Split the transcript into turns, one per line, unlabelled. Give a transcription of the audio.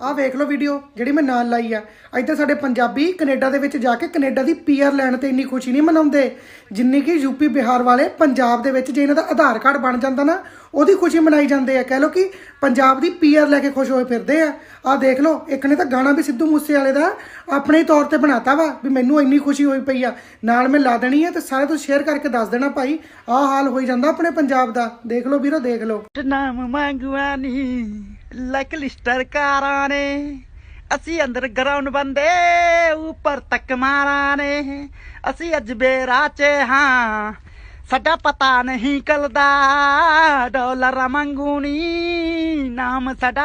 ਆਹ ਵੇਖ ਲਓ ਵੀਡੀਓ ਜਿਹੜੀ ਮੈਂ ਨਾਲ ਲਾਈ ਆ ਇੱਥੇ ਸਾਡੇ ਪੰਜਾਬੀ ਕੈਨੇਡਾ ਦੇ ਵਿੱਚ ਜਾ ਕੇ ਕੈਨੇਡਾ ਦੀ ਪੀਆਰ ਲੈਣ ਤੇ ਇੰਨੀ ਖੁਸ਼ੀ ਨਹੀਂ ਮਨਾਉਂਦੇ ਜਿੰਨੀ ਕਿ ਯੂਪੀ ਬਿਹਾਰ ਵਾਲੇ ਪੰਜਾਬ ਦੇ ਵਿੱਚ ਜੇ ਇਹਨਾਂ ਦਾ ਆਧਾਰ ਕਾਰਡ ਬਣ ਜਾਂਦਾ ਨਾ ਉਹਦੀ ਖੁਸ਼ੀ ਮਨਾਈ ਜਾਂਦੇ ਆ ਕਹਿ ਲਓ ਕਿ ਪੰਜਾਬ ਦੀ ਪੀਆਰ ਲੈ ਕੇ ਖੁਸ਼ ਹੋਏ ਫਿਰਦੇ ਆ ਆਹ ਦੇਖ ਲਓ ਇੱਕ ਨੇ ਤਾਂ ਗਾਣਾ ਵੀ ਸਿੱਧੂ ਮੂਸੇ ਵਾਲੇ ਦਾ ਆਪਣੇ ਤੌਰ ਤੇ ਬਣਾਤਾ ਵਾ ਵੀ ਮੈਨੂੰ ਇੰਨੀ ਖੁਸ਼ੀ ਹੋਈ ਪਈ ਆ ਨਾਲ ਮੈਂ ਲਾ ਦੇਣੀ ਆ ਤੇ ਸਾਰੇ ਤੋਂ ਸ਼ੇਅਰ ਕਰਕੇ ਦੱਸ ਦੇਣਾ ਭਾਈ ਆਹ ਹਾਲ ਹੋਈ ਜਾਂਦਾ ਆਪਣੇ ਪੰਜਾਬ ਦਾ ਦੇਖ ਲਓ ਵੀਰੋ ਦੇਖ ਲਓ ਨਾਮ ਮੰਗਵਾਨੀ ਲਾਈਕ ਲਿਸਟਰ
ਕਾਰਾਂ ਨੇ ਅਸੀਂ ਅੰਦਰ ਗਰਾਉਂਡ ਬੰਦੇ ਉੱਪਰ ਤੱਕ ਮਾਰਾਂ ਨੇ ਅਸੀਂ ਅੱਜ ਬੇਰਾਚੇ ਹਾਂ ਸਾਡਾ ਪਤਾ ਨਹੀਂ ਕਲਦਾ ਡਾਲਰ ਮੰਗੂਣੀ ਨਾਮ ਸਾਡਾ